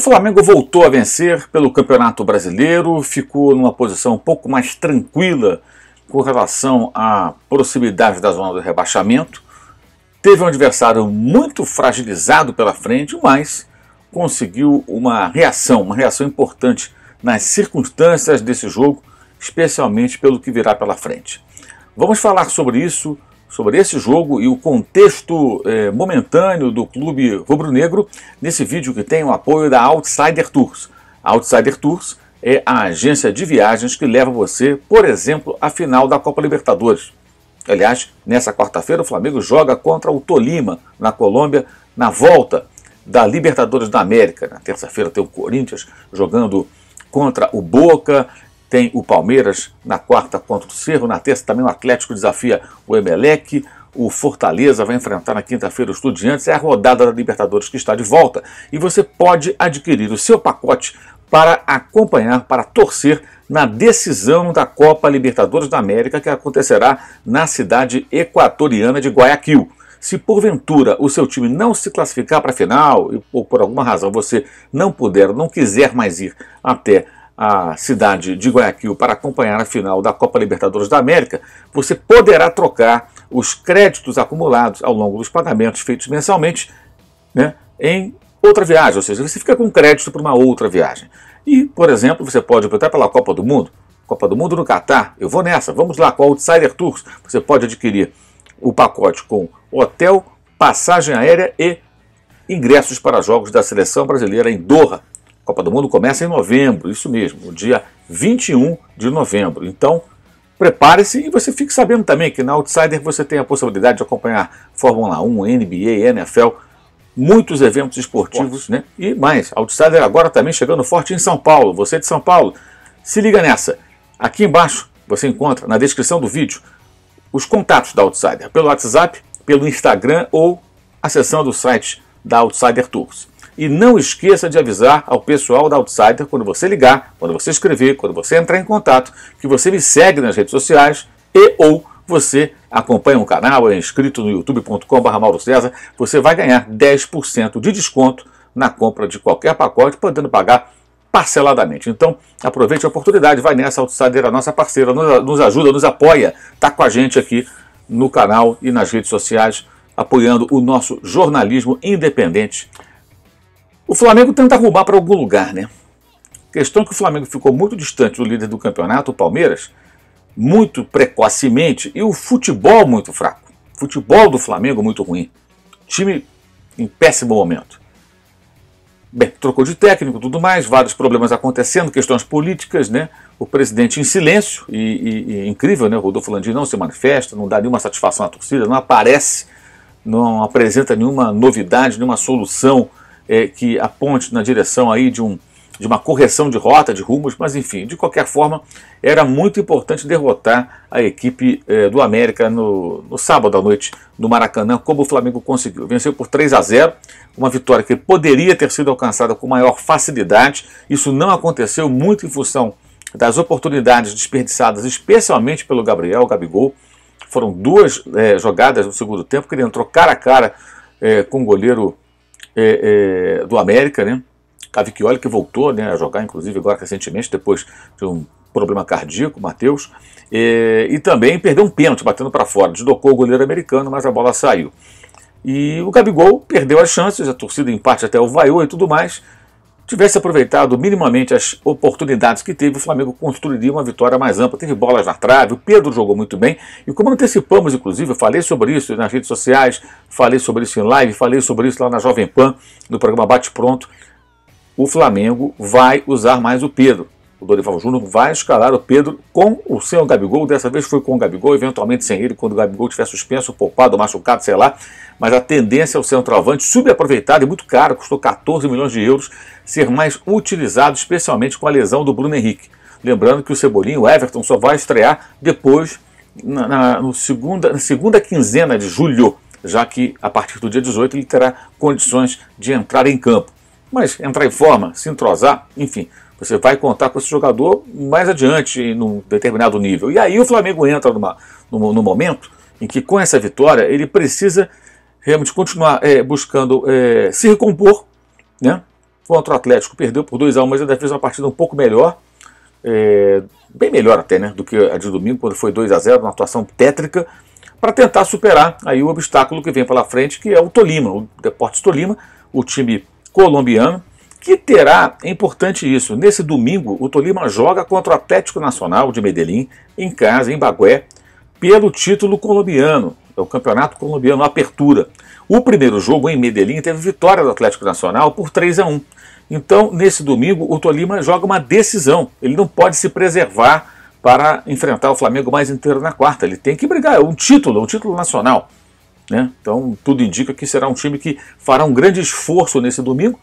O Flamengo voltou a vencer pelo Campeonato Brasileiro, ficou numa posição um pouco mais tranquila com relação à proximidade da zona do rebaixamento. Teve um adversário muito fragilizado pela frente, mas conseguiu uma reação, uma reação importante nas circunstâncias desse jogo, especialmente pelo que virá pela frente. Vamos falar sobre isso sobre esse jogo e o contexto é, momentâneo do clube rubro-negro nesse vídeo que tem o apoio da Outsider Tours. A Outsider Tours é a agência de viagens que leva você, por exemplo, à final da Copa Libertadores. Aliás, nessa quarta-feira o Flamengo joga contra o Tolima, na Colômbia, na volta da Libertadores da América. Na terça-feira tem o Corinthians jogando contra o Boca tem o Palmeiras na quarta contra o Cerro, na terça também o Atlético desafia o Emelec, o Fortaleza vai enfrentar na quinta-feira o Estudiantes, é a rodada da Libertadores que está de volta e você pode adquirir o seu pacote para acompanhar, para torcer na decisão da Copa Libertadores da América que acontecerá na cidade equatoriana de Guayaquil. Se porventura o seu time não se classificar para a final, ou por alguma razão você não puder, não quiser mais ir até a cidade de Guayaquil para acompanhar a final da Copa Libertadores da América, você poderá trocar os créditos acumulados ao longo dos pagamentos feitos mensalmente né, em outra viagem, ou seja, você fica com crédito para uma outra viagem. E, por exemplo, você pode optar pela Copa do Mundo, Copa do Mundo no Catar, eu vou nessa, vamos lá com a Outsider Tours. Você pode adquirir o pacote com hotel, passagem aérea e ingressos para jogos da seleção brasileira em Doha, Copa do Mundo começa em novembro, isso mesmo, no dia 21 de novembro. Então, prepare-se e você fique sabendo também que na Outsider você tem a possibilidade de acompanhar Fórmula 1, NBA, NFL, muitos eventos esportivos, né? E mais, Outsider agora também chegando forte em São Paulo. Você de São Paulo, se liga nessa. Aqui embaixo você encontra na descrição do vídeo os contatos da Outsider, pelo WhatsApp, pelo Instagram ou acessando o site da Outsider Tours. E não esqueça de avisar ao pessoal da Outsider quando você ligar, quando você escrever, quando você entrar em contato, que você me segue nas redes sociais e ou você acompanha o canal, é inscrito no youtube.com.br Mauro César, você vai ganhar 10% de desconto na compra de qualquer pacote, podendo pagar parceladamente. Então, aproveite a oportunidade, vai nessa Outsider, a nossa parceira, nos ajuda, nos apoia, está com a gente aqui no canal e nas redes sociais, apoiando o nosso jornalismo independente o Flamengo tenta roubar para algum lugar, né? Questão que o Flamengo ficou muito distante do líder do campeonato, o Palmeiras, muito precocemente, e o futebol muito fraco. O futebol do Flamengo muito ruim. Time em péssimo momento. Bem, trocou de técnico, tudo mais, vários problemas acontecendo, questões políticas, né? O presidente em silêncio, e, e, e é incrível, né? O Rodolfo Landim não se manifesta, não dá nenhuma satisfação à torcida, não aparece, não apresenta nenhuma novidade, nenhuma solução é, que aponte na direção aí de, um, de uma correção de rota, de rumos, mas enfim, de qualquer forma, era muito importante derrotar a equipe é, do América no, no, sábado à noite no Maracanã, como o Flamengo conseguiu. Venceu por 3 a 0, uma vitória que poderia ter sido alcançada com maior facilidade, isso não aconteceu muito em função das oportunidades desperdiçadas, especialmente pelo Gabriel Gabigol. Foram duas é, jogadas no segundo tempo que ele entrou cara a cara é, com o goleiro é, é, do América, né? Cavicchioli que voltou né, a jogar, inclusive agora recentemente, depois de um problema cardíaco, Matheus, é, e também perdeu um pênalti batendo para fora, deslocou o goleiro americano, mas a bola saiu. E o Gabigol perdeu as chances, a torcida em parte até o vaiou e tudo mais, tivesse aproveitado minimamente as oportunidades que teve, o Flamengo construiria uma vitória mais ampla. Teve bolas na trave, o Pedro jogou muito bem. E como antecipamos, inclusive, eu falei sobre isso nas redes sociais, falei sobre isso em live, falei sobre isso lá na Jovem Pan, no programa Bate Pronto. O Flamengo vai usar mais o Pedro o Dorival Júnior vai escalar o Pedro com o seu Gabigol. Dessa vez foi com o Gabigol, eventualmente sem ele, quando o Gabigol estiver suspenso, poupado, machucado, sei lá. Mas a tendência é o centroavante subaproveitado e muito caro, custou 14 milhões de euros, ser mais utilizado, especialmente com a lesão do Bruno Henrique. Lembrando que o Cebolinho, o Everton, só vai estrear depois, na, na, no segunda, na segunda quinzena de julho, já que a partir do dia 18 ele terá condições de entrar em campo. Mas entrar em forma, se entrosar, enfim, você vai contar com esse jogador mais adiante, em um determinado nível. E aí o Flamengo entra numa, numa, num momento em que, com essa vitória, ele precisa realmente continuar é, buscando é, se recompor. Né? Contra o Atlético, perdeu por 2x1, mas ainda fez uma partida um pouco melhor. É, bem melhor até, né, do que a de domingo, quando foi 2 a 0 uma atuação tétrica, para tentar superar aí o obstáculo que vem pela frente, que é o Tolima, o Deportes Tolima, o time colombiano, que terá, é importante isso, nesse domingo o Tolima joga contra o Atlético Nacional de Medellín, em casa, em Bagué, pelo título colombiano, é o Campeonato Colombiano Apertura. O primeiro jogo em Medellín teve vitória do Atlético Nacional por 3 a 1. Então, nesse domingo, o Tolima joga uma decisão. Ele não pode se preservar para enfrentar o Flamengo mais inteiro na quarta. Ele tem que brigar, é um título, é um título nacional. Né? Então, tudo indica que será um time que fará um grande esforço nesse domingo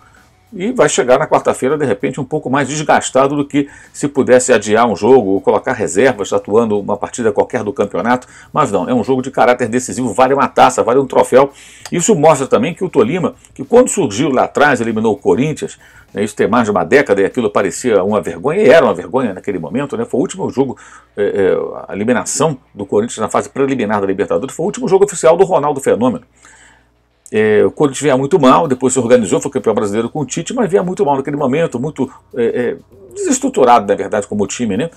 e vai chegar na quarta-feira, de repente, um pouco mais desgastado do que se pudesse adiar um jogo ou colocar reservas atuando uma partida qualquer do campeonato. Mas não, é um jogo de caráter decisivo, vale uma taça, vale um troféu. Isso mostra também que o Tolima, que quando surgiu lá atrás, eliminou o Corinthians, né, isso tem mais de uma década e aquilo parecia uma vergonha, e era uma vergonha naquele momento, né, foi o último jogo, é, é, a eliminação do Corinthians na fase preliminar da Libertadores, foi o último jogo oficial do Ronaldo Fenômeno. É, o Corinthians vinha muito mal, depois se organizou, foi campeão brasileiro com o Tite, mas vinha muito mal naquele momento, muito é, é, desestruturado, na verdade, como time, né?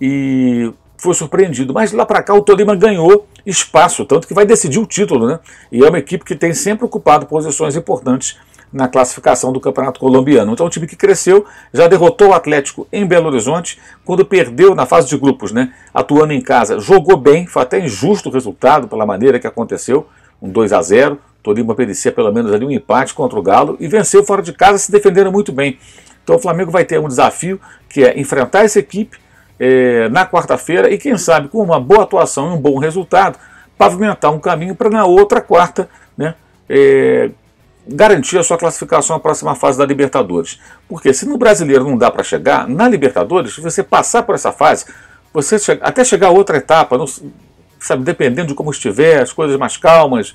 E foi surpreendido. Mas lá para cá o Tolima ganhou espaço, tanto que vai decidir o título, né? E é uma equipe que tem sempre ocupado posições importantes na classificação do Campeonato Colombiano. Então, é um time que cresceu, já derrotou o Atlético em Belo Horizonte, quando perdeu na fase de grupos, né? Atuando em casa, jogou bem, foi até injusto o resultado pela maneira que aconteceu, um 2 a 0 Tolima merecia pelo menos ali um empate contra o Galo e venceu fora de casa, se defenderam muito bem. Então o Flamengo vai ter um desafio que é enfrentar essa equipe é, na quarta-feira e, quem sabe, com uma boa atuação e um bom resultado, pavimentar um caminho para na outra quarta né, é, garantir a sua classificação à próxima fase da Libertadores. Porque se no brasileiro não dá para chegar, na Libertadores, se você passar por essa fase, você chega, até chegar a outra etapa, não, sabe, dependendo de como estiver, as coisas mais calmas,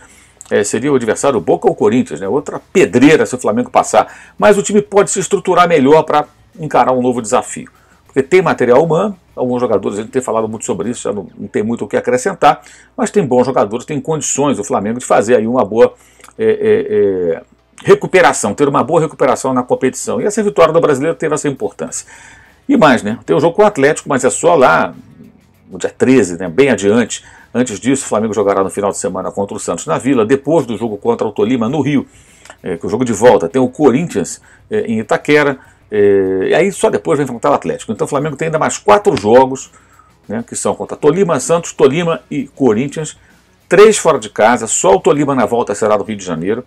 é, seria o adversário Boca ou Corinthians, né? Outra pedreira se o Flamengo passar. Mas o time pode se estruturar melhor para encarar um novo desafio. Porque tem material humano, alguns jogadores, a gente tem falado muito sobre isso, já não, não tem muito o que acrescentar, mas tem bons jogadores, tem condições o Flamengo de fazer aí uma boa é, é, é, recuperação, ter uma boa recuperação na competição. E essa vitória do brasileiro teve essa importância. E mais, né? Tem o jogo com o Atlético, mas é só lá no dia 13, né? bem adiante. Antes disso, o Flamengo jogará no final de semana contra o Santos na Vila, depois do jogo contra o Tolima no Rio, é, que é o jogo de volta. Tem o Corinthians é, em Itaquera, é, e aí só depois vai enfrentar o Atlético. Então o Flamengo tem ainda mais quatro jogos, né, que são contra Tolima, Santos, Tolima e Corinthians, três fora de casa, só o Tolima na volta será do Rio de Janeiro.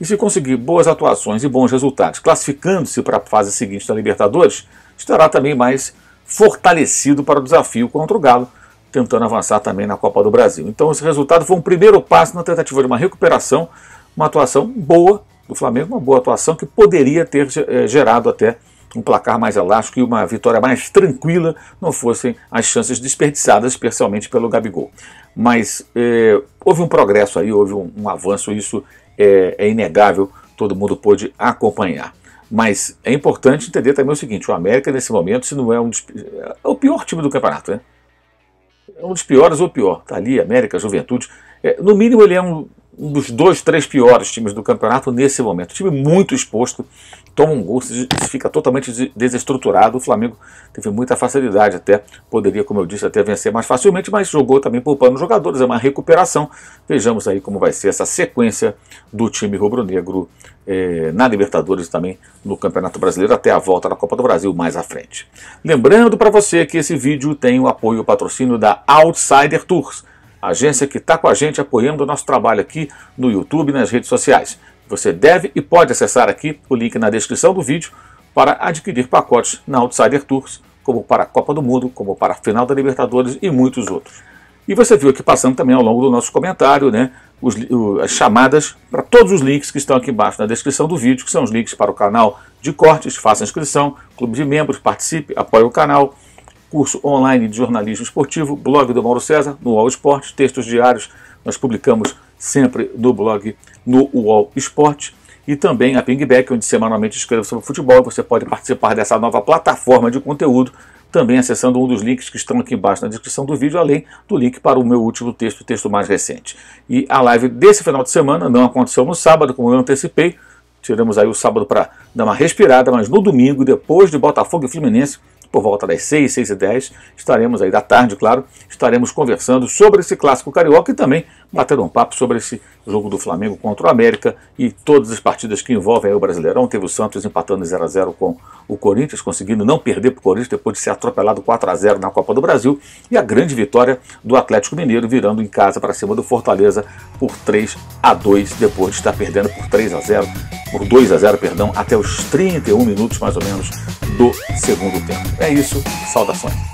E se conseguir boas atuações e bons resultados, classificando-se para a fase seguinte da Libertadores, estará também mais fortalecido para o desafio contra o Galo, tentando avançar também na Copa do Brasil. Então esse resultado foi um primeiro passo na tentativa de uma recuperação, uma atuação boa do Flamengo, uma boa atuação que poderia ter eh, gerado até um placar mais elástico e uma vitória mais tranquila não fossem as chances desperdiçadas, especialmente pelo Gabigol. Mas eh, houve um progresso aí, houve um, um avanço, isso é, é, inegável, todo mundo pôde acompanhar. Mas é importante entender também o seguinte: o América, nesse momento, se não é um é o pior time do campeonato, né? É um dos piores ou pior. Está ali, América, Juventude. É, no mínimo, ele é um um dos dois, três piores times do campeonato nesse momento. Um time muito exposto, toma um gol, fica totalmente desestruturado. O Flamengo teve muita facilidade, até poderia, como eu disse, até vencer mais facilmente, mas jogou também poupando os jogadores, é uma recuperação. Vejamos aí como vai ser essa sequência do time rubro-negro eh, na Libertadores também no Campeonato Brasileiro, até a volta da Copa do Brasil mais à frente. Lembrando para você que esse vídeo tem o apoio e o patrocínio da Outsider Tours agência que está com a gente apoiando o nosso trabalho aqui no YouTube e nas redes sociais. Você deve e pode acessar aqui o link na descrição do vídeo para adquirir pacotes na Outsider Tours, como para a Copa do Mundo, como para a Final da Libertadores e muitos outros. E você viu aqui passando também ao longo do nosso comentário, né, os, o, as chamadas para todos os links que estão aqui embaixo na descrição do vídeo, que são os links para o canal de cortes, faça inscrição, clube de membros, participe, apoie o canal, curso online de jornalismo esportivo, blog do Mauro César, no UOL Esporte, textos diários nós publicamos sempre no blog no UOL Esporte e também a Pingback, onde semanalmente escrevo sobre futebol. Você pode participar dessa nova plataforma de conteúdo também acessando um dos links que estão aqui embaixo na descrição do vídeo, além do link para o meu último texto, o texto mais recente. E a live desse final de semana não aconteceu no sábado, como eu antecipei. Tiramos aí o sábado para dar uma respirada, mas no domingo, depois de Botafogo e Fluminense, por volta das 6, 6 e 10, estaremos aí da tarde, claro, estaremos conversando sobre esse clássico carioca e também batendo um papo sobre esse jogo do Flamengo contra o América e todas as partidas que envolvem o Brasileirão. Teve o Santos empatando 0 a 0 com o Corinthians, conseguindo não perder para o Corinthians depois de ser atropelado 4 a 0 na Copa do Brasil e a grande vitória do Atlético Mineiro virando em casa para cima do Fortaleza por 3 a 2 depois de estar perdendo por 3 a 0 por 2 a 0, perdão, até os 31 minutos mais ou menos do segundo tempo. É isso, saudações.